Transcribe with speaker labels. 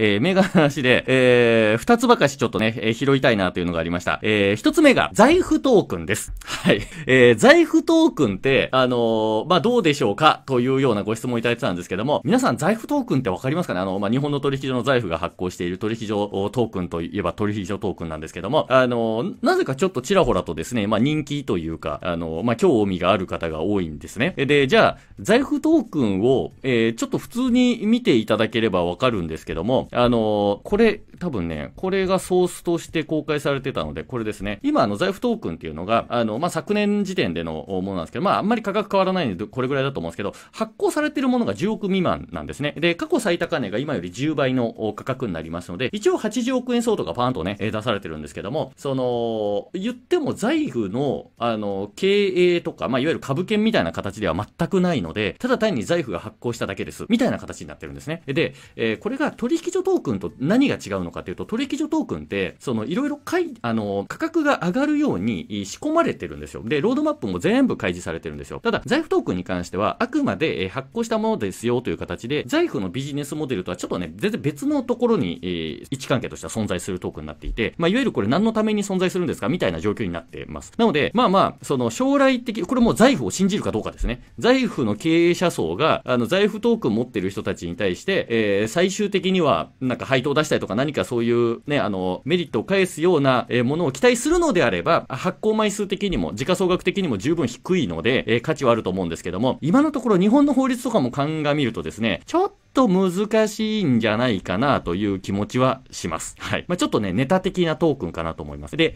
Speaker 1: えー、銘柄の話で、えー、二つばかしちょっとね、えー、拾いたいなというのがありました。えー、一つ目が、財布トークンです。はい。えー、財布トークンって、あのー、まあ、どうでしょうかというようなご質問いただいてたんですけども、皆さん財布トークンってわかりますかねあの、まあ、日本の取引所の財布が発行している取引所トークンといえば取引所トークンなんですけども、あのー、なぜかちょっとちらほらとですね、まあ、人気というか、あのー、まあ、興味がある方が多いんですね。で、じゃあ、財布トークンを、えー、ちょっと普通に見ていただければわかるんですけども、あのこれ多分ね、これがソースとして公開されてたので、これですね。今、あの、財布トークンっていうのが、あの、まあ、昨年時点でのものなんですけど、まあ、あんまり価格変わらないので、これぐらいだと思うんですけど、発行されてるものが10億未満なんですね。で、過去最高値が今より10倍の価格になりますので、一応80億円相当がパーンとね、出されてるんですけども、その、言っても財布の、あの、経営とか、まあ、いわゆる株券みたいな形では全くないので、ただ単に財布が発行しただけです。みたいな形になってるんですね。で、えー、これが取引所トークンと何が違うののかというと、取引所トークンって、そのいろいろあの、価格が上がるように仕込まれてるんですよ。で、ロードマップも全部開示されてるんですよ。ただ、財布トークンに関しては、あくまで発行したものですよという形で、財布のビジネスモデルとはちょっとね、全然別のところに、えー、位置関係としては存在するトークンになっていて、まあ、いわゆるこれ何のために存在するんですかみたいな状況になってます。なので、まあまあ、その将来的、これも財布を信じるかどうかですね。財布の経営者層が、あの、財布トークン持ってる人たちに対して、えー、最終的には、なんか配当出したりとか何かかそういうね、あの、メリットを返すようなものを期待するのであれば、発行枚数的にも、時価総額的にも十分低いので、え価値はあると思うんですけども、今のところ日本の法律とかも鑑みるとですね、ちょっとと難しいんじゃないかなという気持ちはします。はい。まあ、ちょっとね、ネタ的なトークンかなと思います。で、